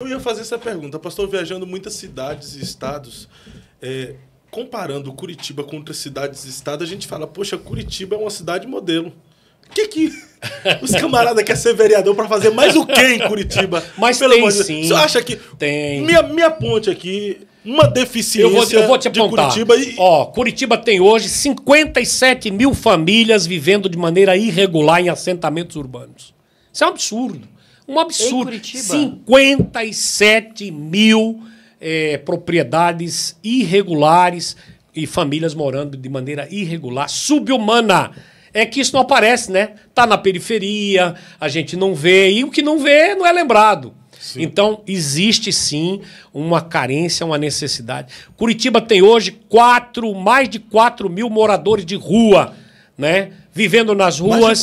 Eu ia fazer essa pergunta. Pastor, viajando muitas cidades e estados, é, comparando Curitiba com outras cidades e estados, a gente fala, poxa, Curitiba é uma cidade modelo. O que que os camaradas querem ser vereador para fazer mais o que em Curitiba? Mas Pelo tem sim. Você acha que... Tem. Minha minha ponte aqui uma deficiência eu vou, eu vou te apontar. Curitiba. E... Ó, Curitiba tem hoje 57 mil famílias vivendo de maneira irregular em assentamentos urbanos. Isso é um absurdo. Um absurdo. Em Curitiba. 57 mil é, propriedades irregulares e famílias morando de maneira irregular, subhumana. É que isso não aparece, né? Tá na periferia, a gente não vê, e o que não vê não é lembrado. Sim. Então, existe sim uma carência, uma necessidade. Curitiba tem hoje quatro, mais de 4 mil moradores de rua, né? vivendo nas ruas.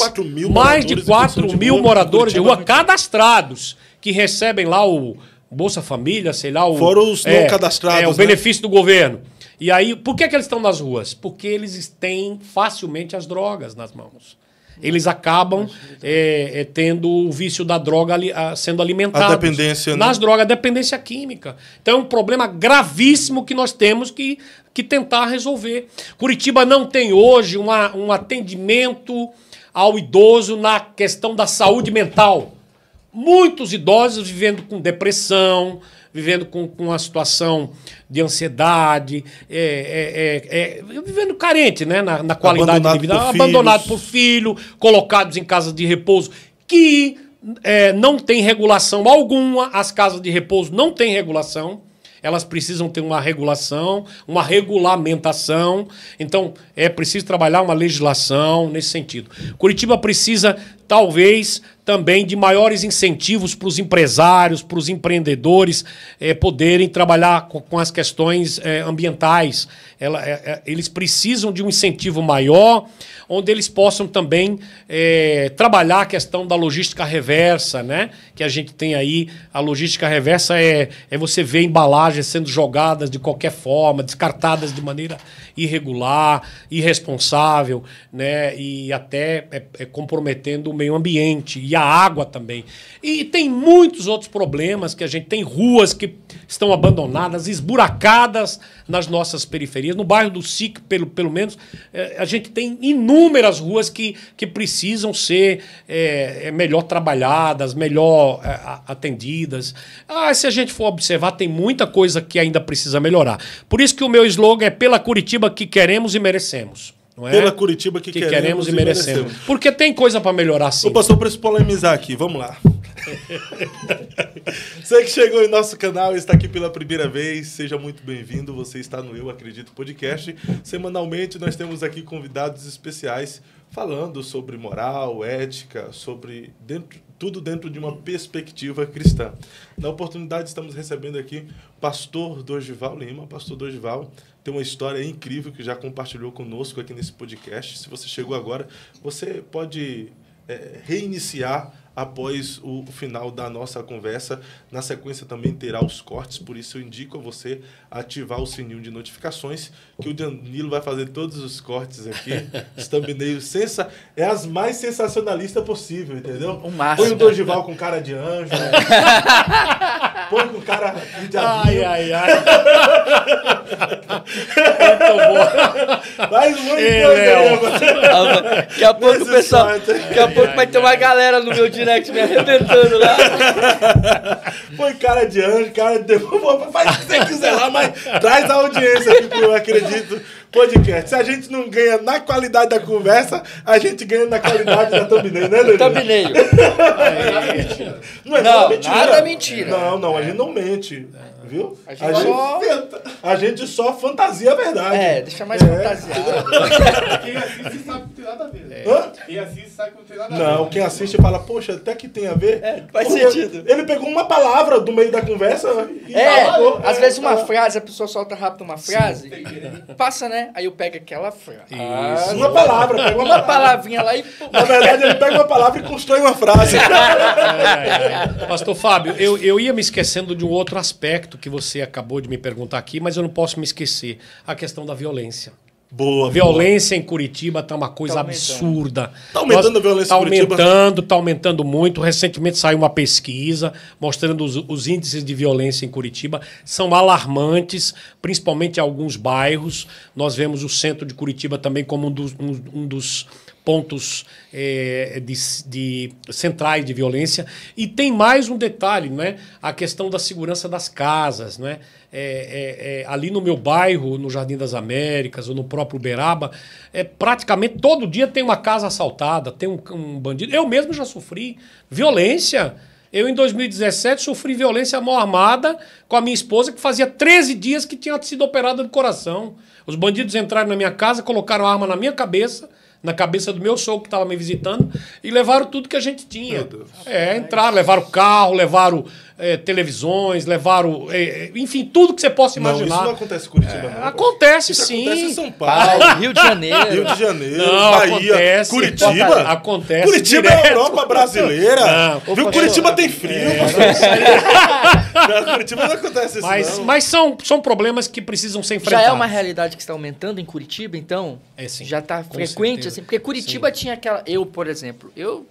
Mais de 4 mil moradores, de 4 mil moradores de rua cadastrados que recebem lá o Bolsa Família, sei lá. O, os é, não cadastrados. É, o né? benefício do governo. E aí, por que, que eles estão nas ruas? Porque eles têm facilmente as drogas nas mãos eles acabam é, é, tendo o vício da droga ali, a, sendo alimentado. A dependência. Né? Nas né? drogas, a dependência química. Então é um problema gravíssimo que nós temos que, que tentar resolver. Curitiba não tem hoje uma, um atendimento ao idoso na questão da saúde mental muitos idosos vivendo com depressão, vivendo com, com uma situação de ansiedade, é, é, é, é vivendo carente né, na, na qualidade abandonado de vida, por abandonado filhos. por filho, colocados em casas de repouso, que é, não tem regulação alguma, as casas de repouso não têm regulação. Elas precisam ter uma regulação, uma regulamentação. Então, é preciso trabalhar uma legislação nesse sentido. Curitiba precisa, talvez, também de maiores incentivos para os empresários, para os empreendedores é, poderem trabalhar com, com as questões é, ambientais. Ela, é, eles precisam de um incentivo maior, onde eles possam também trabalhar a questão da logística reversa, né? Que a gente tem aí. A logística reversa é, é você ver embalagens sendo jogadas de qualquer forma, descartadas de maneira irregular, irresponsável, né? E até é, é, comprometendo o meio ambiente. E a água também. E tem muitos outros problemas que a gente tem ruas que estão abandonadas, esburacadas nas nossas periferias. No bairro do SIC, pelo, pelo menos, é, a gente tem inúmeras ruas que, que precisam ser é, é melhor trabalhadas, melhor é, atendidas. Ah, se a gente for observar, tem muita coisa que ainda precisa melhorar. Por isso que o meu slogan é pela Curitiba que queremos e merecemos. É? Pela Curitiba que, que queremos, queremos, e merecemos. merecemos. Porque tem coisa para melhorar sim. O pastor, para se polemizar aqui, vamos lá. você que chegou em nosso canal e está aqui pela primeira vez, seja muito bem-vindo. Você está no Eu Acredito Podcast. Semanalmente nós temos aqui convidados especiais falando sobre moral, ética, sobre dentro, tudo dentro de uma perspectiva cristã. Na oportunidade, estamos recebendo aqui pastor Dorgival Lima. Pastor Dorgival tem uma história incrível que já compartilhou conosco aqui nesse podcast. Se você chegou agora, você pode é, reiniciar após o final da nossa conversa. Na sequência também terá os cortes, por isso eu indico a você ativar o sininho de notificações, que o Danilo vai fazer todos os cortes aqui, os thumbnails sensa é as mais sensacionalistas possível, entendeu? O máximo. Põe o Dorival com cara de anjo. Né? Põe com cara de Ai, ai, ai. Muito é bom. Mais um ano Daqui a pouco, Nesse pessoal. Short. Daqui a ai, pouco ai, vai ai. ter uma galera no meu direct me arrebentando lá. foi cara de anjo, cara de Faz o que você quiser lá, mas traz a audiência aqui Eu Acredito podcast. Se a gente não ganha na qualidade da conversa, a gente ganha na qualidade da thumbnail, né, Leandro? Thumbnail. É não é não, mentira. Nada mentira. Não, não, a gente não mente. É. Viu? A gente, a só... Gente, a gente só fantasia a verdade. É, deixa mais é. fantasiado. quem assiste sabe que não tem nada a ver. Né? Hã? Quem assiste sabe que não tem nada a ver. Não, quem assiste fala, poxa, até que tem a ver. É, faz Porque sentido. Ele pegou uma palavra do meio da conversa e É, falou, às é, vezes uma frase, a pessoa solta rápido uma frase, Sim, passa, né? Aí eu pego aquela frase. Isso. Ah, uma palavra, pega uma, palavrinha lá e... Na verdade, ele pega uma palavra e constrói uma frase. É, é, é, Pastor Fábio, eu, eu ia me esquecendo de um outro aspecto que você acabou de me perguntar aqui, mas eu não posso me esquecer a questão da violência. Boa, violência boa. em Curitiba está uma coisa tá absurda. Está aumentando Nós, a violência tá em Curitiba? Está aumentando, está aumentando muito. Recentemente saiu uma pesquisa mostrando os, os índices de violência em Curitiba. São alarmantes, principalmente em alguns bairros. Nós vemos o centro de Curitiba também como um dos, um, um dos pontos é, de, de, centrais de violência. E tem mais um detalhe, né? a questão da segurança das casas. Né? É, é, ali no meu bairro, no Jardim das Américas, ou no próprio Uberaba, é, praticamente todo dia tem uma casa assaltada, tem um, um bandido. Eu mesmo já sofri violência. Eu, em 2017, sofri violência à mão armada com a minha esposa, que fazia 13 dias que tinha sido operada do coração. Os bandidos entraram na minha casa, colocaram arma na minha cabeça na cabeça do meu sogro que estava me visitando e levaram tudo que a gente tinha. É, entraram, levaram carro, levaram é, televisões, levaram. É, é, enfim, tudo que você possa imaginar. Não, isso não acontece em Curitiba, é, não. Acontece isso sim. Acontece em São Paulo, Rio de Janeiro. Rio de Janeiro, não, Bahia, acontece, Curitiba. Acontece. Curitiba direto. é a Europa brasileira. Não, Viu? Curitiba tem frio. É. não, Curitiba não acontece isso. Mas, mas são, são problemas que precisam ser enfrentados. Já é uma realidade que está aumentando em Curitiba, então. É, já está frequente, certeza. assim. Porque Curitiba sim. tinha aquela. Eu, por exemplo, eu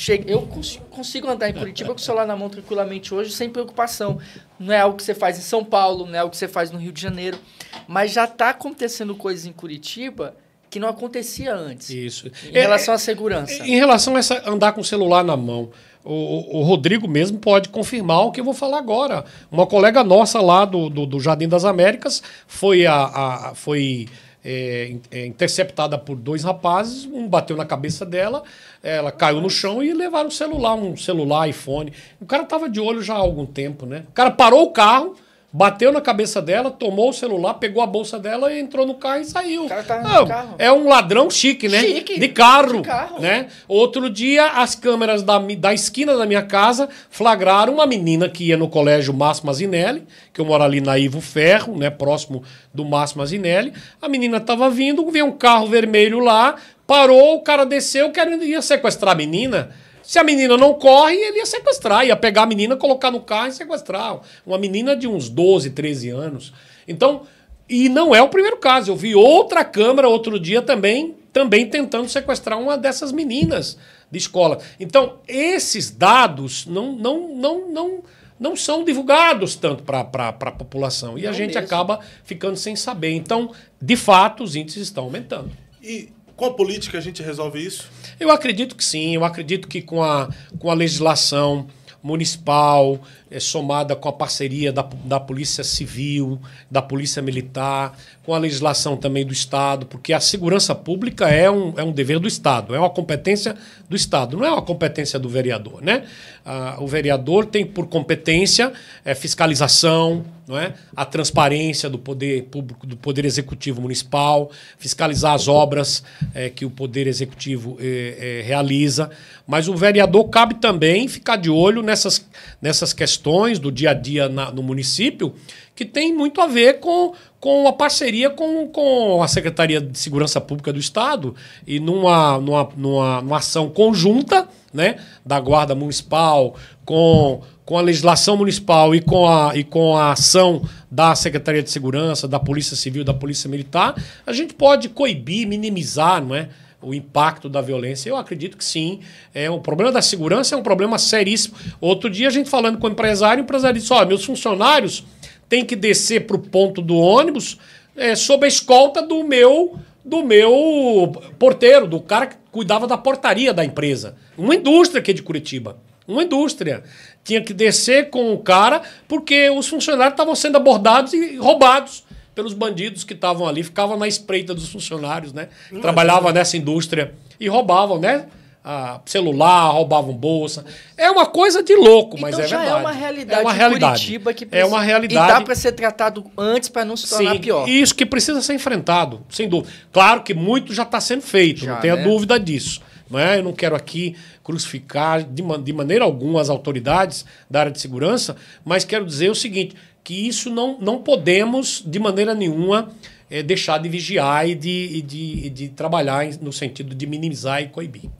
Cheguei, eu consigo andar em Curitiba com o celular na mão tranquilamente hoje, sem preocupação. Não é algo que você faz em São Paulo, não é algo que você faz no Rio de Janeiro. Mas já está acontecendo coisas em Curitiba que não acontecia antes. Isso. Em é, relação à segurança. Em relação a essa andar com o celular na mão, o, o, Rodrigo mesmo pode confirmar o que eu vou falar agora. Uma colega nossa lá do, do, do Jardim das Américas foi a, a foi é, é, interceptada por dois rapazes, um bateu na cabeça dela, ela caiu no chão e levaram o celular, um celular, iPhone. O cara tava de olho já há algum tempo, né? O cara parou o carro, Bateu na cabeça dela, tomou o celular, pegou a bolsa dela, entrou no carro e saiu. O cara tá Não, carro. É um ladrão chique, né? Chique. De carro, de carro. Né? Outro dia, as câmeras da, da esquina da minha casa flagraram uma menina que ia no colégio Márcio Mazinelli, que eu moro ali na Ivo Ferro, né? Próximo do Márcio Mazinelli. A menina estava vindo, veio um carro vermelho lá, parou, o cara desceu, querendo, ia sequestrar a menina. Se a menina não corre, ele ia sequestrar, ia pegar a menina, colocar no carro e sequestrar. Uma menina de uns 12, 13 anos. Então, e não é o primeiro caso. Eu vi outra câmara outro dia também, também tentando sequestrar uma dessas meninas de escola. Então, esses dados não, não, não, não, não são divulgados tanto para a população. E não a gente mesmo. acaba ficando sem saber. Então, de fato, os índices estão aumentando. E com a política a gente resolve isso? Eu acredito que sim. Eu acredito que com a, com a legislação municipal, é, somada com a parceria da, da Polícia Civil, da Polícia Militar, com a legislação também do Estado, porque a segurança pública é um, é um dever do Estado, é uma competência do Estado, não é uma competência do vereador. Né? Ah, o vereador tem por competência é, fiscalização, não é? a transparência do poder público, do poder executivo municipal, fiscalizar as obras é, que o poder executivo é, é realiza. Mas o vereador cabe também ficar de olho nessas, nessas questões questões do dia a dia na, no município que tem muito a ver com, com a parceria com, com a Secretaria de Segurança Pública do Estado e numa, numa, numa, numa ação conjunta né, da Guarda Municipal com, com a legislação municipal e com, a, e com a ação da Secretaria de Segurança, da Polícia Civil, da Polícia Militar, a gente pode coibir, minimizar, não é? o impacto da violência? Eu acredito que sim. É, o problema da segurança é um problema seríssimo. Outro dia, a gente falando com o empresário, o empresário disse: Ó, oh, meus funcionários têm que descer para o ponto do ônibus é, sob a escolta do meu do meu porteiro, do cara que cuidava da portaria da empresa. Uma indústria aqui de Curitiba. Uma indústria. Tinha que descer com o cara porque os funcionários estavam sendo abordados e roubados pelos bandidos que estavam ali, ficavam na espreita dos funcionários, né? Hum, Trabalhavam nessa indústria e roubavam, né? Ah, celular, roubavam bolsa. É uma coisa de louco, então, mas é já verdade. é uma realidade. É uma realidade. Curitiba que precisa... É uma realidade. E dá para ser tratado antes para não se tornar Sim, pior. Isso que precisa ser enfrentado, sem dúvida. Claro que muito já está sendo feito, já, não tenha né? dúvida disso. Não é? Eu não quero aqui crucificar de, man de maneira alguma as autoridades da área de segurança, mas quero dizer o seguinte: que isso não, não podemos, de maneira nenhuma, é, deixar de vigiar e de, e de, e de trabalhar no sentido de minimizar e coibir.